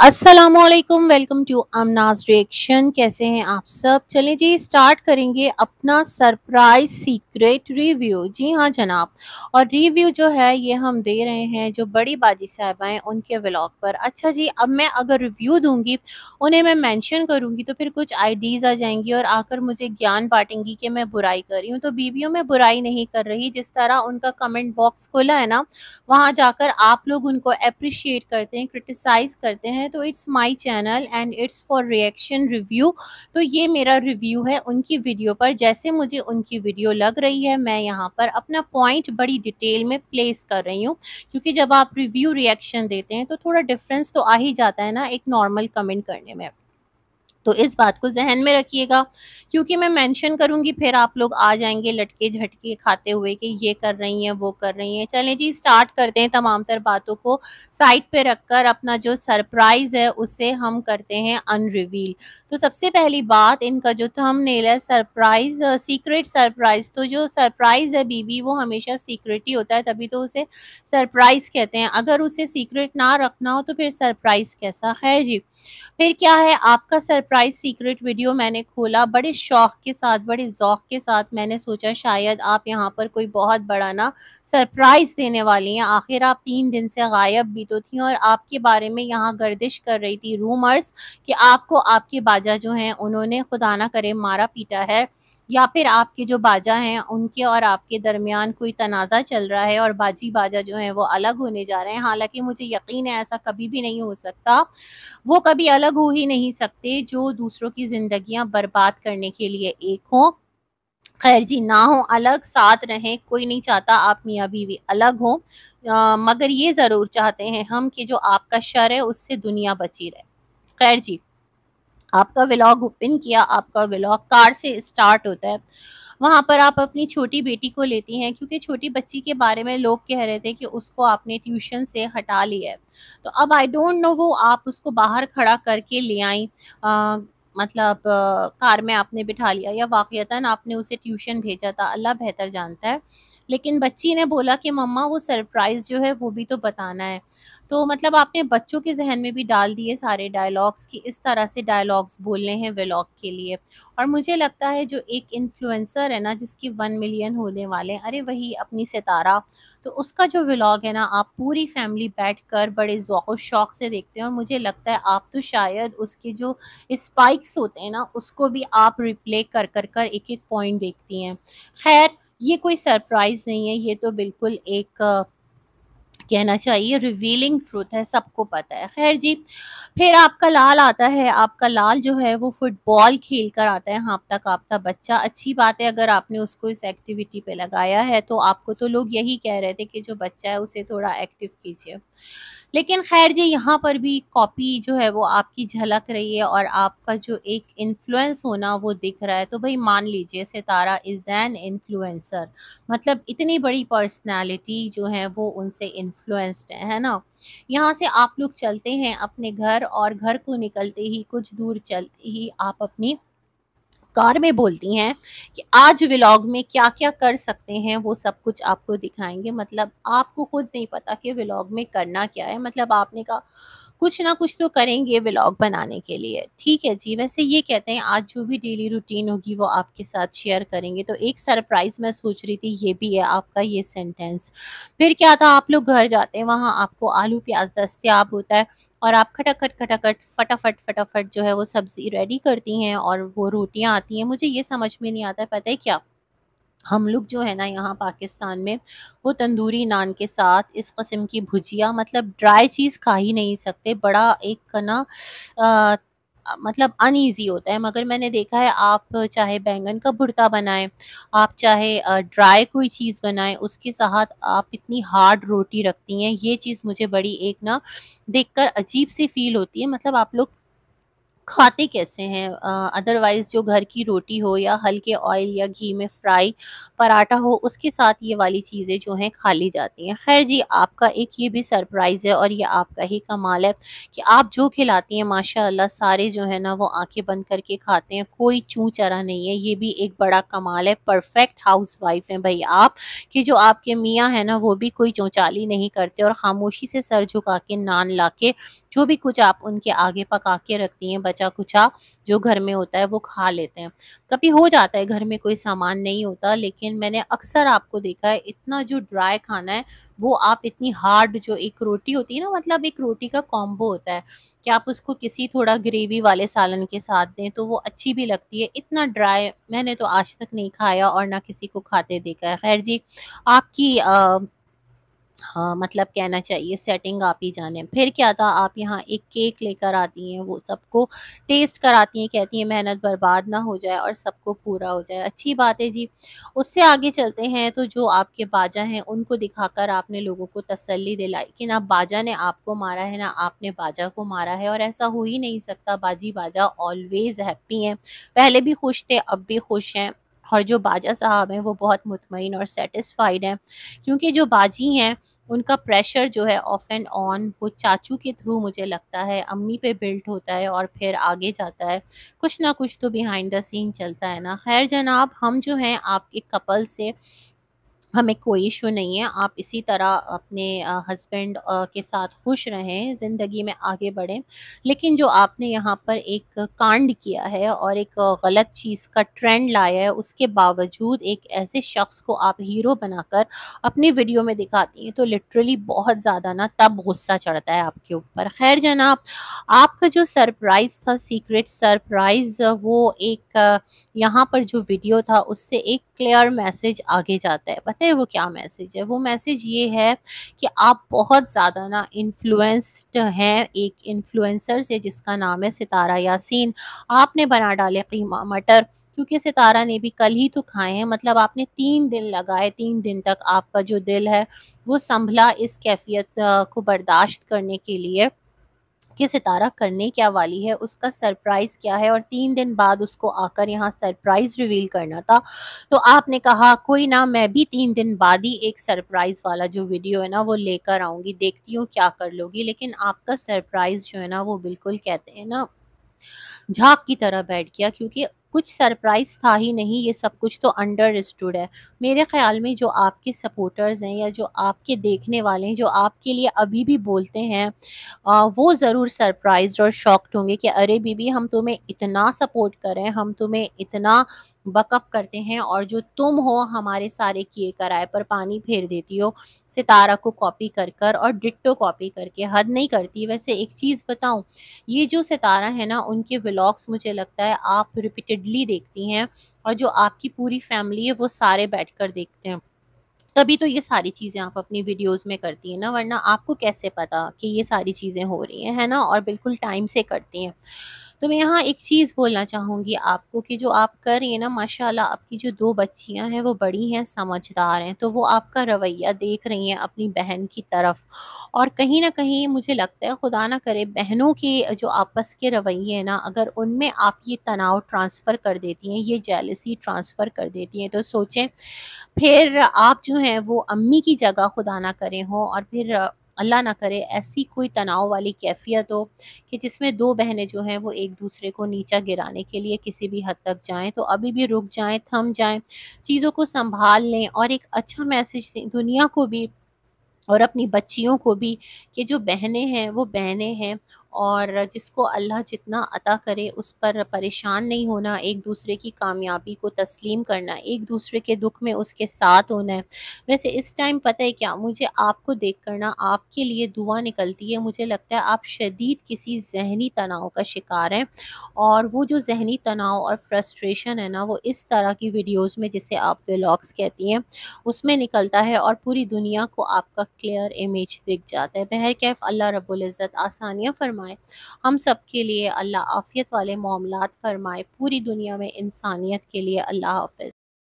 अस्सलाम वालेकुम welcome to अमनाज reaction कैसे हैं आप सब चलें जी स्टार्ट करेंगे अपना सरप्राइज सीक्रेट रिव्यू जी हाँ जनाब और रिव्यू जो है ये हम दे रहे हैं जो बड़ी बाजी साहबाएँ उनके व्लॉग पर अच्छा जी अब मैं अगर रिव्यू दूंगी उन्हें मैं मेंशन करूंगी तो फिर कुछ आइडियाज़ आ जाएंगी और आकर मुझे ज्ञान बांटेंगी कि मैं बुराई कर रही हूँ तो बीबियों में बुराई नहीं कर रही जिस तरह उनका कमेंट बॉक्स खोला है ना वहाँ जाकर आप लोग उनको अप्रिशिएट करते हैं क्रिटिसाइज़ करते हैं हैं तो it's my channel and it's for reaction review तो ये मेरा रिव्यू है उनकी वीडियो पर जैसे मुझे उनकी वीडियो लग रही है मैं यहाँ पर अपना पॉइंट बड़ी डिटेल में प्लेस कर रही हूँ क्योंकि जब आप रिव्यू रिएक्शन देते हैं तो थोड़ा डिफरेंस तो आ ही जाता है ना एक नॉर्मल कमेंट करने में तो इस बात को जहन में रखिएगा क्योंकि मैं मेंशन करूंगी फिर आप लोग आ जाएंगे लटके झटके खाते हुए कि ये कर रही हैं वो कर रही हैं चलें जी स्टार्ट करते हैं तमाम तर बातों को साइड पे रखकर अपना जो सरप्राइज़ है उसे हम करते हैं अनरिवील तो सबसे पहली बात इनका जो नेल है सरप्राइज़ सीक्रेट सरप्राइज़ तो जो सरप्राइज़ है बीबी वो हमेशा सीक्रेट ही होता है तभी तो उसे सरप्राइज़ कहते हैं अगर उसे सीक्रेट ना रखना हो तो फिर सरप्राइज़ कैसा खैर जी फिर क्या है आपका सरप्राइज सरप्राइज़ सीक्रेट वीडियो मैंने खोला बड़े शौक़ के साथ बड़े ओक़ के साथ मैंने सोचा शायद आप यहाँ पर कोई बहुत बड़ा ना सरप्राइज़ देने वाली हैं आखिर आप तीन दिन से गायब भी तो थी और आपके बारे में यहाँ गर्दिश कर रही थी रूमर्स कि आपको आपके बाजा जो हैं उन्होंने खुदा ना करे मारा पीटा है या फिर आपके जो बाजा हैं उनके और आपके दरमियान कोई तनाज़ा चल रहा है और बाजी बाजा जो हैं वो अलग होने जा रहे हैं हालांकि मुझे यकीन है ऐसा कभी भी नहीं हो सकता वो कभी अलग हो ही नहीं सकते जो दूसरों की ज़िंदियाँ बर्बाद करने के लिए एक हों खैर जी ना हो अलग साथ रहें कोई नहीं चाहता आप मियाँ बीवी अलग हो आ, मगर ये ज़रूर चाहते हैं हम कि जो आपका शर है उससे दुनिया बची रहे खैर जी आपका व्लॉग ओपन किया आपका व्लॉग कार से स्टार्ट होता है वहाँ पर आप अपनी छोटी बेटी को लेती हैं क्योंकि छोटी बच्ची के बारे में लोग कह रहे थे कि उसको आपने ट्यूशन से हटा लिया है तो अब आई डोंट नो वो आप उसको बाहर खड़ा करके ले आई मतलब आ, कार में आपने बिठा लिया या वाक़ता आपने उसे ट्यूशन भेजा था अल्लाह बेहतर जानता है लेकिन बच्ची ने बोला कि मम्मा वो सरप्राइज़ जो है वो भी तो बताना है तो मतलब आपने बच्चों के जहन में भी डाल दिए सारे डायलॉग्स कि इस तरह से डायलॉग्स बोलने हैं व्लॉग के लिए और मुझे लगता है जो एक इन्फ्लुएंसर है ना जिसकी वन मिलियन होने वाले हैं अरे वही अपनी सितारा तो उसका जो व्लॉग है ना आप पूरी फैमिली बैठ कर बड़े व शौक़ से देखते हैं और मुझे लगता है आप तो शायद उसके जो स्पाइक्स होते हैं ना उसको भी आप रिप्ले कर कर कर एक एक पॉइंट देखती हैं खैर ये कोई सरप्राइज़ नहीं है ये तो बिल्कुल एक कहना चाहिए रिवीलिंग ट्रूथ है सबको पता है खैर जी फिर आपका लाल आता है आपका लाल जो है वो फुटबॉल खेल कर आता है हाँपता आपका बच्चा अच्छी बात है अगर आपने उसको इस एक्टिविटी पे लगाया है तो आपको तो लोग यही कह रहे थे कि जो बच्चा है उसे थोड़ा एक्टिव कीजिए लेकिन खैर जी यहाँ पर भी कॉपी जो है वो आपकी झलक रही है और आपका जो एक इन्फ्लुएंस होना वो दिख रहा है तो भाई मान लीजिए सितारा इज़ एन इन्फ्लुएंसर मतलब इतनी बड़ी पर्सनालिटी जो है वो उनसे इन्फ्लुएंस्ड है है ना यहाँ से आप लोग चलते हैं अपने घर और घर को निकलते ही कुछ दूर चलते ही आप अपनी कार में बोलती हैं कि आज व्लॉग में क्या क्या कर सकते हैं वो सब कुछ आपको दिखाएंगे मतलब आपको खुद नहीं पता कि व्लॉग में करना क्या है मतलब आपने कहा कुछ ना कुछ तो करेंगे व्लॉग बनाने के लिए ठीक है जी वैसे ये कहते हैं आज जो भी डेली रूटीन होगी वो आपके साथ शेयर करेंगे तो एक सरप्राइज मैं सोच रही थी ये भी है आपका ये सेंटेंस फिर क्या था आप लोग घर जाते हैं वहाँ आपको आलू प्याज दस्तियाब होता है और आप खटाखट खटाखट फटाफट फटाफट जो है वो सब्ज़ी रेडी करती हैं और वो रोटियाँ आती हैं मुझे ये समझ में नहीं आता है पता है क्या हम लोग जो है ना यहाँ पाकिस्तान में वो तंदूरी नान के साथ इस कस्म की भुजिया मतलब ड्राई चीज़ खा ही नहीं सकते बड़ा एक ना मतलब अनईजी होता है मगर मैंने देखा है आप चाहे बैंगन का भुर्ता बनाएं आप चाहे ड्राई कोई चीज़ बनाएं उसके साथ आप इतनी हार्ड रोटी रखती हैं ये चीज़ मुझे बड़ी एक ना देखकर अजीब सी फील होती है मतलब आप लोग खाते कैसे हैं अदरवाइज़ जो घर की रोटी हो या हल्के ऑयल या घी में फ्राई पराठा हो उसके साथ ये वाली चीज़ें जो हैं खा ली जाती हैं खैर जी आपका एक ये भी सरप्राइज़ है और ये आपका ही कमाल है कि आप जो खिलाती हैं माशाल्लाह सारे जो है ना वो आंखें बंद करके खाते हैं कोई चूँ चरा नहीं है ये भी एक बड़ा कमाल है परफेक्ट हाउस वाइफ हैं भाई आप कि जो आपके मियाँ हैं ना वो भी कोई चौचाली नहीं करते और ख़ामोशी से सर झुका के नान ला के जो भी कुछ आप उनके आगे पका के रखती हैं बचा कुचा जो घर में होता है वो खा लेते हैं कभी हो जाता है घर में कोई सामान नहीं होता लेकिन मैंने अक्सर आपको देखा है इतना जो ड्राई खाना है वो आप इतनी हार्ड जो एक रोटी होती है ना मतलब एक रोटी का कॉम्बो होता है कि आप उसको किसी थोड़ा ग्रेवी वाले सालन के साथ दें तो वो अच्छी भी लगती है इतना ड्राई मैंने तो आज तक नहीं खाया और ना किसी को खाते देखा है खैर जी आपकी आ, हाँ मतलब कहना चाहिए सेटिंग आप ही जाने फिर क्या था आप यहाँ एक केक लेकर आती हैं वो सबको टेस्ट कराती हैं कहती हैं मेहनत बर्बाद ना हो जाए और सबको पूरा हो जाए अच्छी बात है जी उससे आगे चलते हैं तो जो आपके बाजा हैं उनको दिखाकर आपने लोगों को तसल्ली दिलाई कि ना बाजा ने आपको मारा है ना आपने बाजा को मारा है और ऐसा हो ही नहीं सकता बाजी बाजा ऑलवेज़ हैप्पी हैं पहले भी खुश थे अब भी खुश हैं और जो बाजा साहब हैं वो बहुत मुतमिन और सेटिस्फाइड हैं क्योंकि जो बाजी हैं उनका प्रेशर जो है ऑफ एंड ऑन वो चाचू के थ्रू मुझे लगता है अम्मी पे बिल्ट होता है और फिर आगे जाता है कुछ ना कुछ तो बिहाइंड द सीन चलता है ना खैर जनाब हम जो हैं आपके कपल से हमें कोई इशू नहीं है आप इसी तरह अपने हस्बैंड के साथ खुश रहें ज़िंदगी में आगे बढ़ें लेकिन जो आपने यहाँ पर एक कांड किया है और एक गलत चीज़ का ट्रेंड लाया है उसके बावजूद एक ऐसे शख्स को आप हीरो बनाकर अपनी वीडियो में दिखाती हैं तो लिटरली बहुत ज़्यादा ना तब गुस्सा चढ़ता है आपके ऊपर खैर जनाब आपका जो सरप्राइज़ था सीक्रेट सरप्राइज़ वो एक यहाँ पर जो वीडियो था उससे एक क्लियर मैसेज आगे जाता है चाहते है वो क्या मैसेज है वो मैसेज ये है कि आप बहुत ज़्यादा ना इन्फ्लुएंस्ड हैं एक इन्फ्लुएंसर से जिसका नाम है सितारा यासीन आपने बना डाले क़ीमा मटर क्योंकि सितारा ने भी कल ही तो खाए हैं मतलब आपने तीन दिन लगाए तीन दिन तक आपका जो दिल है वो संभला इस कैफियत को बर्दाश्त करने के लिए कि सितारा करने क्या वाली है उसका सरप्राइज़ क्या है और तीन दिन बाद उसको आकर यहाँ सरप्राइज़ रिवील करना था तो आपने कहा कोई ना मैं भी तीन दिन बाद ही एक सरप्राइज़ वाला जो वीडियो है ना वो लेकर आऊंगी देखती हूँ क्या कर लोगी लेकिन आपका सरप्राइज़ जो है ना वो बिल्कुल कहते हैं ना झाक की तरह बैठ गया क्योंकि कुछ सरप्राइज था ही नहीं ये सब कुछ तो अंडर स्टूड है मेरे ख्याल में जो आपके सपोर्टर्स हैं या जो आपके देखने वाले हैं जो आपके लिए अभी भी बोलते हैं आ, वो ज़रूर सरप्राइज और शॉक्ड होंगे कि अरे बीबी हम तुम्हें इतना सपोर्ट करें हम तुम्हें इतना बकअप करते हैं और जो तुम हो हमारे सारे किए कराए पर पानी फेर देती हो सितारा को कॉपी कर कर और डिट्टो कॉपी करके हद नहीं करती वैसे एक चीज़ बताऊँ ये जो सितारा है ना उनके व्लॉग ब्लॉग्स मुझे लगता है आप रिपीटेडली देखती हैं और जो आपकी पूरी फैमिली है वो सारे बैठकर देखते हैं तभी तो ये सारी चीज़ें आप अपनी वीडियोस में करती हैं ना वरना आपको कैसे पता कि ये सारी चीज़ें हो रही हैं है ना और बिल्कुल टाइम से करती हैं तो मैं यहाँ एक चीज़ बोलना चाहूँगी आपको कि जो आप कर रही हैं ना माशाल्लाह आपकी जो दो बच्चियाँ हैं वो बड़ी हैं समझदार हैं तो वो आपका रवैया देख रही हैं अपनी बहन की तरफ और कहीं ना कहीं मुझे लगता है खुदा ना करे बहनों के जो आपस के रवैये हैं ना अगर उनमें आप ये तनाव ट्रांसफ़र कर देती हैं ये जेलसी ट्रांसफ़र कर देती हैं तो सोचें फिर आप जो हैं वो अम्मी की जगह खुदा ना करें हों और फिर अल्लाह ना करे ऐसी कोई तनाव वाली कैफियत हो कि जिसमें दो बहनें जो हैं वो एक दूसरे को नीचा गिराने के लिए किसी भी हद तक जाएं तो अभी भी रुक जाएं थम जाएं चीज़ों को संभाल लें और एक अच्छा मैसेज दें दुनिया को भी और अपनी बच्चियों को भी कि जो बहनें हैं वो बहनें हैं और जिसको अल्लाह जितना अता करे उस पर परेशान नहीं होना एक दूसरे की कामयाबी को तस्लीम करना एक दूसरे के दुख में उसके साथ होना है वैसे इस टाइम पता है क्या मुझे आपको देख करना आपके लिए दुआ निकलती है मुझे लगता है आप शदीद किसी जहनी तनाव का शिकार हैं और वो जो जहनी तनाव और फ्रस्ट्रेशन है ना वो इस तरह की वीडियोज़ में जिसे आप व्लॉग्स कहती हैं उसमें निकलता है और पूरी दुनिया को आपका क्लियर इमेज दिख जाता है बहर कैफ अल्लाह रबुल्ज़त आसानियाँ फरमा फरमाए हम सब के लिए अल्लाह आफियत वाले मामला फरमाए पूरी दुनिया में इंसानियत के लिए अल्लाह हाफ